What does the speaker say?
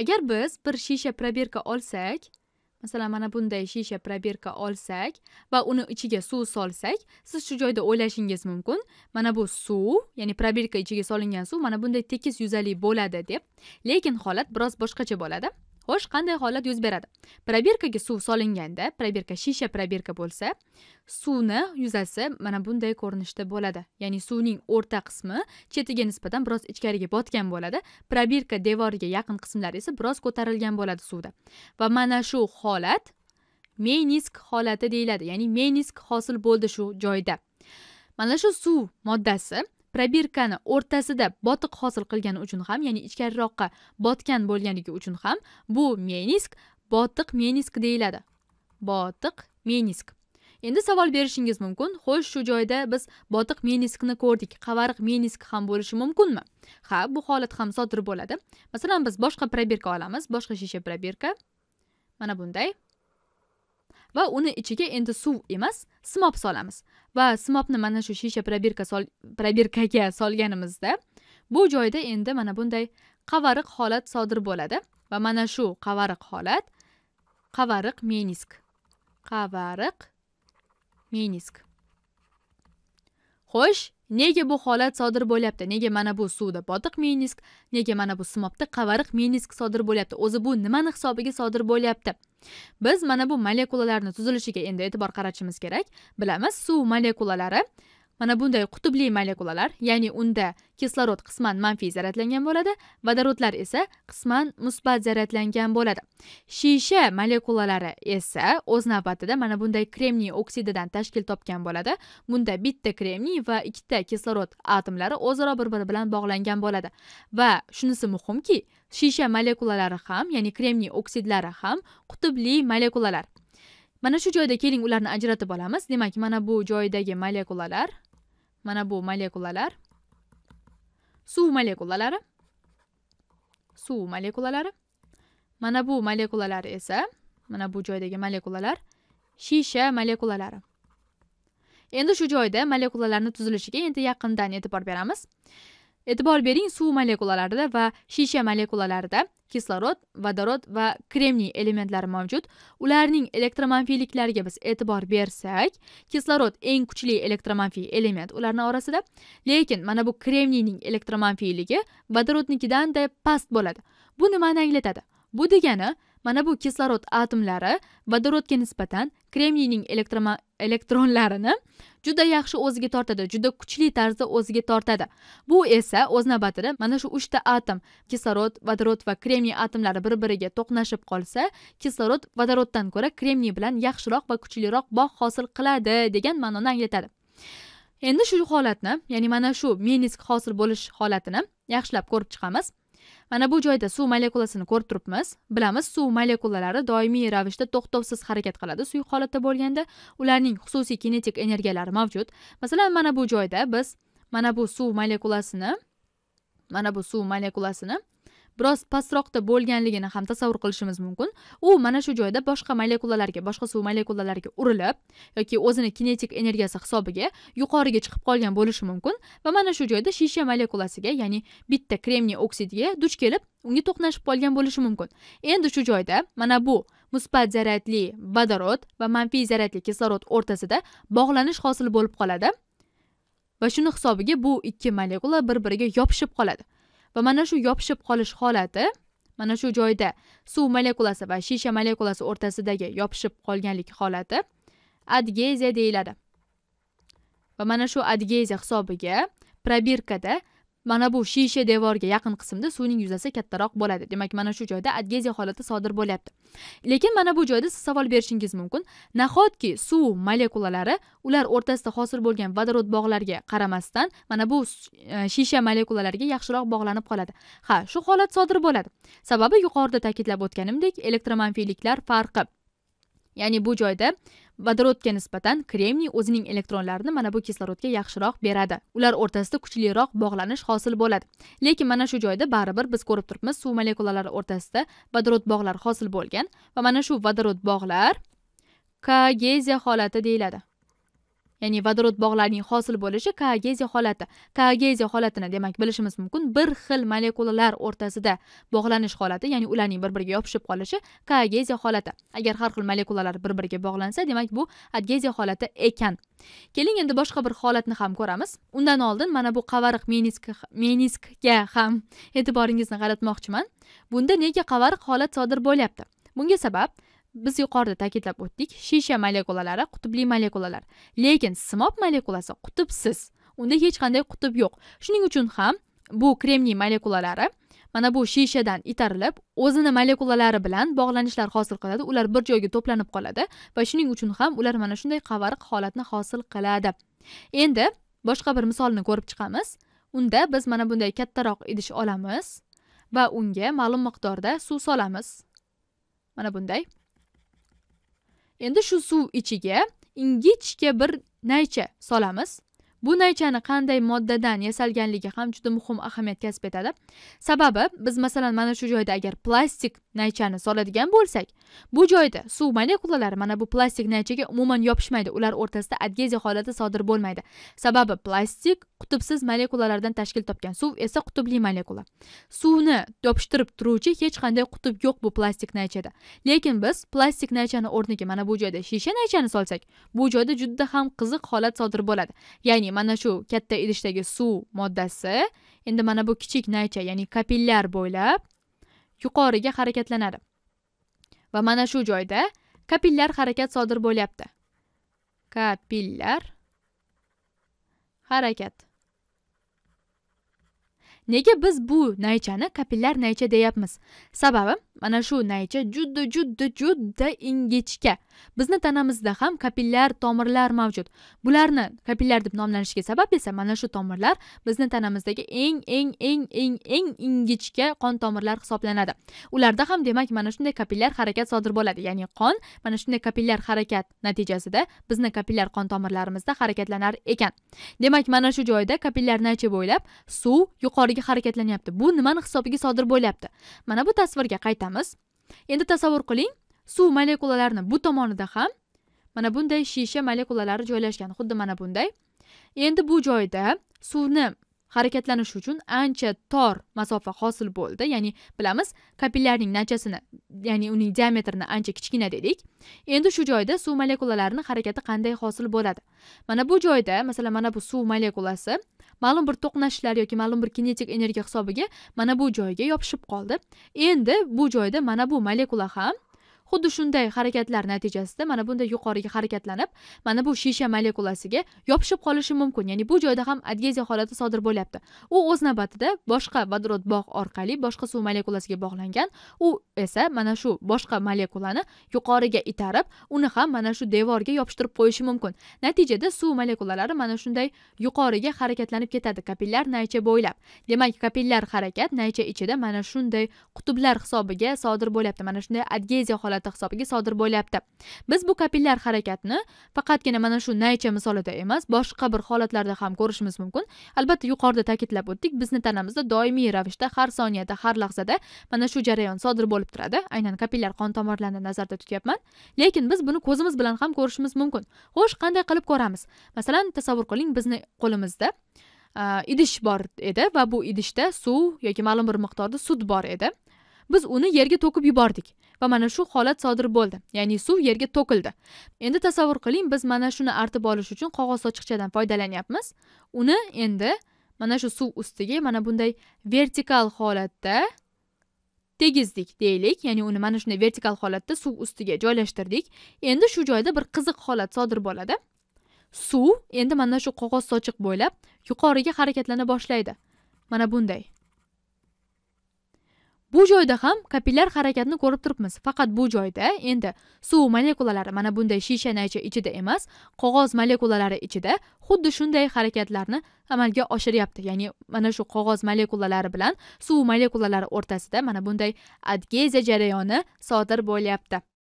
agar biz bir shisha probirka olsak masalan mana bunday shisha probirka olsak va uni ichiga suv solsak siz shu joyda o'ylashingiz mumkin mana bu suv ya'ni probirka ichiga solingan suv mana bunday tekis yuzali bo'ladi deb lekin holat biroz boshqacha bo'ladi xo'sh qanday holat yuz beradi probirkaga suv solinganda probirka shisha probirka bo'lsa suvni yuzasi mana bunday ko'rinishda bo'ladi ya'ni suvning o'rta qismi chetiga nisbatan biroz ichkariga botgan bo'ladi probirka devoriga yaqin qismlari esa biroz ko'tarilgan bo'ladi suvda va mana shu holat menisk holati deyiladi ya'ni menisk hosil bo'ldi shu joyda mana shu suv moddasi probirkani o'rtasida botiq hosil qilgani uchun ham ya'ni ichkariroqqa botgan bo'lganligi uchun ham bu menisk botiq menisk deyiladi botiq menisk endi savol berishingiz mumkin xo'sh shu joyda biz botiq meniskni ko'rdik qavariq menisk ham bo'lishi mumkinmi ha bu holat ham sodir bo'ladi masalan biz boshqa probirka olamiz boshqa shisha probirka mana bunday va uni ichiga endi suv emas simob solamiz va simobni mana shu shisha probirka sol probirkaga solganimizda bu joyda endi mana bunday qavariq holat sodir bo'ladi va mana shu qavariq holat qavariq menisk qavariq menisk xo'sh nega bu holat sodir bo'lyapti nega mana bu suvda botiq menisk nega mana bu simobda qavariq menisk sodir bo'lyapti o'zi bu nimani hisobiga sodir bo'lyapti biz mana bu molekulalarni tuzilishiga endi e'tibor qaratishimiz kerak bilamiz suv molekulalari mana bunday qutbli molekulalar ya'ni unda kislorod qisman manfiy zaryadlangan bo'ladi vodorodlar esa qisman musbat zaryadlangan bo'ladi shisha molekulalari esa o'z navbatida mana bunday kremniy oksididan tashkil topgan bo'ladi bunda bitta kremniy va ikkita kislorod atomlari o'zaro bir biri bilan bog'langan bo'ladi va shunisi muhimki shisha molekulalari ham ya'ni kremniy oksidlari ham qutbli molekulalar mana shu joyda keling ularni ajratib olamiz demak mana bu joydagi molekulalar mana bu molekulalar suv molekulalari suv molekulalari mana bu molekulalar esa mana bu joydagi molekulalar shisha molekulalari endi shu joyda molekulalarni tuzilishiga endi yaqindan e'tibor beramiz e'tibor bering suv molekulalarida va shisha molekulalarida kislorod vodorod va kremniy elementlari mavjud ularning elektromanfiyliklariga biz e'tibor bersak kislorod eng kuchli elektromanfiy element ularni orasida lekin mana bu kremniyning elektromanfiyligi vodorodnikidan vodorodnikidanda past bo'ladi bu nimani anglatadi bu degani mana bu kislorod atomlari vodorodga nisbatan kremniyning elektronlarini juda yaxshi o'ziga tortadi juda kuchli tarzda o'ziga tortadi bu esa o'z navbatida mana shu uchta atom kislorod vodorod va kremniy atomlari bir biriga to'qnashib qolsa kislorod vodoroddan ko'ra kremniy bilan yaxshiroq va kuchliroq bog' hosil qiladi degan ma'noni anglatadi endi shu holatni ya'ni mana shu menisk hosil bo'lish holatini yaxshilab ko'rib chiqamiz mana bu joyda suv molekulasini ko'rib turibmiz bilamiz suv molekulalari doimiy ravishda to'xtovsiz harakat qiladi suyuq holatda bo'lganda ularning xususiy kinetik energiyalari mavjud masalan mana bu joyda biz mana bu suv molekulasini mana bu suv molekulasini biroz pastroqda bo'lganligini ham tasavvur qilishimiz mumkin u mana shu joyda boshqa molekulalarga boshqa suv molekulalariga urilib yoki o'zini kinetik energiyasi hisobiga yuqoriga chiqib qolgan bo'lishi mumkin va mana shu joyda shisha molekulasiga ya'ni bitta kremniy oksidiga duch kelib unga to'qnashib qolgan bo'lishi mumkin endi shu joyda mana bu musbat zaryadli vodorod va manfiy zaryadli kislorod o'rtasida bog'lanish hosil bo'lib qoladi va shuni hisobiga bu ikki molekula bir biriga yopishib qoladi va mana shu yopishib qolish holati mana shu joyda suv molekulasi va shisha molekulasi o'rtasidagi yopishib qolganlik holati adgeziya deyiladi va mana shu adgeziya hisobiga probirkada mana bu shisha devorga yaqin qismda suvning yuzasi kattaroq bo'ladi demak mana shu joyda adgeziya holati sodir bo'lyapti lekin mana bu joyda siz savol berishingiz mumkin nahotki suv molekulalari ular o'rtasida hosil bo'lgan vodorod bog'larga qaramasdan mana bu e, shisha molekulalariga yaxshiroq bog'lanib qoladi ha shu holat sodir bo'ladi sababi yuqorida ta'kidlab o'tganimdek elektromanfiyliklar farqi ya'ni bu joyda vodorodga nisbatan kremniy o'zining elektronlarini mana bu kislorodga yaxshiroq beradi ular o'rtasida kuchliroq bog'lanish hosil bo'ladi lekin mana shu joyda baribir biz ko'rib turibmiz suv molekulalari o'rtasida vodorod bog'lar hosil bo'lgan va mana shu vodorod bog'lar kogeziya holati deyiladi ya'ni vodorod bog'larining hosil bo'lishi koageziya holati koageziya holatini demak bilishimiz mumkin bir xil molekulalar o'rtasida bog'lanish holati ya'ni ularning bir biriga yopishib qolishi koageziya holati agar har xil molekulalar bir biriga bog'lansa demak bu adgeziya holati ekan keling endi boshqa bir holatni ham ko'ramiz undan oldin mana bu qavariq menisk meniskga ham e'tiboringizni qaratmoqchiman bunda nega qavariq holat sodir bo'lyapti bunga sabab biz yuqorida ta'kidlab o'tdik shisha molekulalari qutbli molekulalar lekin simob molekulasi qutbsiz unda hech qanday qutb yo'q shuning uchun ham bu kremniy molekulalari mana bu shishadan itarilib o'zini molekulalari bilan bog'lanishlar hosil qiladi ular bir joyga to'planib qoladi va shuning uchun ham ular mana shunday qavariq holatni hosil qiladi endi boshqa bir misolni ko'rib chiqamiz unda biz mana bunday kattaroq idish olamiz va unga ma'lum miqdorda suv solamiz mana bunday endi shu suv ichiga ingichka bir naycha solamiz bu naychani qanday moddadan yasalganligi ham juda muhim ahamiyat kasb etadi sababi biz masalan mana shu joyda agar plastik naychani soladigan bo'lsak bu joyda suv molekulalari mana bu plastik naychaga umuman yopishmaydi ular o'rtasida adgeziya holati sodir bo'lmaydi sababi plastik qutubsiz molekulalardan tashkil topgan suv esa qutubli molekula suvni yopishtirib turuvchi hech qanday qutub yo'q bu plastik naychada lekin biz plastik naychani o'rniga mana bu joyda shisha naychani solsak bu joyda juda ham qiziq holat sodir bo'ladi ya'ni mana shu katta idishdagi suv moddasi endi mana bu kichik naycha ya'ni kapillyar bo'ylab yuqoriga harakatlanadi va mana shu joyda kapillyar harakat sodir bo'lyapti kapillyar harakat nega biz bu naychani kapillar naycha deyapmiz sababi mana shu naycha juda juda juda ingichka bizni tanamizda ham kapillar tomirlar mavjud bularni kapillar deb nomlanishiga sabab esa mana shu tomirlar bizni tanamizdagi eng eng eng eng eng ingichka qon tomirlar hisoblanadi ularda ham demak mana shunday kapillar harakat sodir bo'ladi ya'ni qon mana shunday kapillar harakat natijasida bizni kapillar qon tomirlarimizda harakatlanar ekan demak mana shu joyda kapillar naycha bo'ylab suv yuqoriga tomonga harakatlanyapti bu nimani hisobiga sodir bo'lyapti mana bu tasvirga qaytamiz endi tasavvur qiling suv molekulalarini bu tomonida ham mana bunday shisha molekulalari joylashgan xuddi mana bunday endi bu joyda suvni harakatlanish uchun ancha tor masofa hosil bo'ldi ya'ni bilamiz kapillarning nachasini ya'ni uning diametrini ancha kichkina dedik endi shu joyda suv molekulalarini harakati qanday hosil bo'ladi mana bu joyda masalan mana bu suv molekulasi ma'lum bir to'qnashishlar yoki ma'lum bir kinetik energiya hisobiga mana bu joyga yopishib qoldi endi bu joyda mana bu molekula ham xuddi shunday harakatlar natijasida mana bunday yuqoriga harakatlanib mana bu shisha molekulasiga yopishib qolishi mumkin ya'ni bu joyda ham adgeziya holati sodir bo'lyapti u o'z navbatida boshqa vodorod bog' orqali boshqa suv molekulasiga bog'langan u esa mana shu boshqa molekulani yuqoriga itarib uni ham mana shu devorga yopishtirib qo'yishi mumkin natijada suv molekulalari mana shunday yuqoriga harakatlanib ketadi kapillyar naycha bo'ylab demak kapillyar harakat naycha ichida mana shunday qutblar hisobiga sodir bo'lyapti mana shunday adgeziya holati davlati hisobiga sodir bo'lyapti biz bu kapillyar harakatni faqatgina mana shu naycha misolida emas boshqa bir holatlarda ham ko'rishimiz mumkin albatta yuqorida ta'kidlab o'tdik bizni tanamizda doimiy ravishda har soniyada har lahzada mana shu jarayon sodir bo'lib turadi aynan kapillyar qon tomirlarini nazarda tutyapman lekin biz buni ko'zimiz bilan ham ko'rishimiz mumkin xo'sh qanday qilib ko'ramiz masalan tasavvur qiling bizni qo'limizda idish bor edi va bu idishda suv yoki ma'lum bir miqdorda sut bor edi biz uni yerga to'kib yubordik va mana shu holat sodir bo'ldi ya'ni suv yerga to'kildi endi tasavvur qiling biz mana shuni artib olish uchun qog'oz sochiqchadan foydalanyapmiz uni endi mana shu suv ustiga mana bunday vertikal holatda tegizdik deylik ya'ni uni mana shunday vertikal holatda suv ustiga joylashtirdik endi shu joyda bir qiziq holat sodir bo'ladi suv endi mana shu qog'oz sochiq bo'ylab yuqoriga harakatlana boshlaydi mana bunday bu joyda ham kapillyar harakatni ko'rib turibmiz faqat bu joyda endi suv molekulalari mana bunday shisha naycha ichida emas qog'oz molekulalari ichida xuddi shunday harakatlarni amalga oshiryapti ya'ni mana shu qog'oz molekulalari bilan suv molekulalari o'rtasida mana bunday adgeziya jarayoni sodir bo'lyapti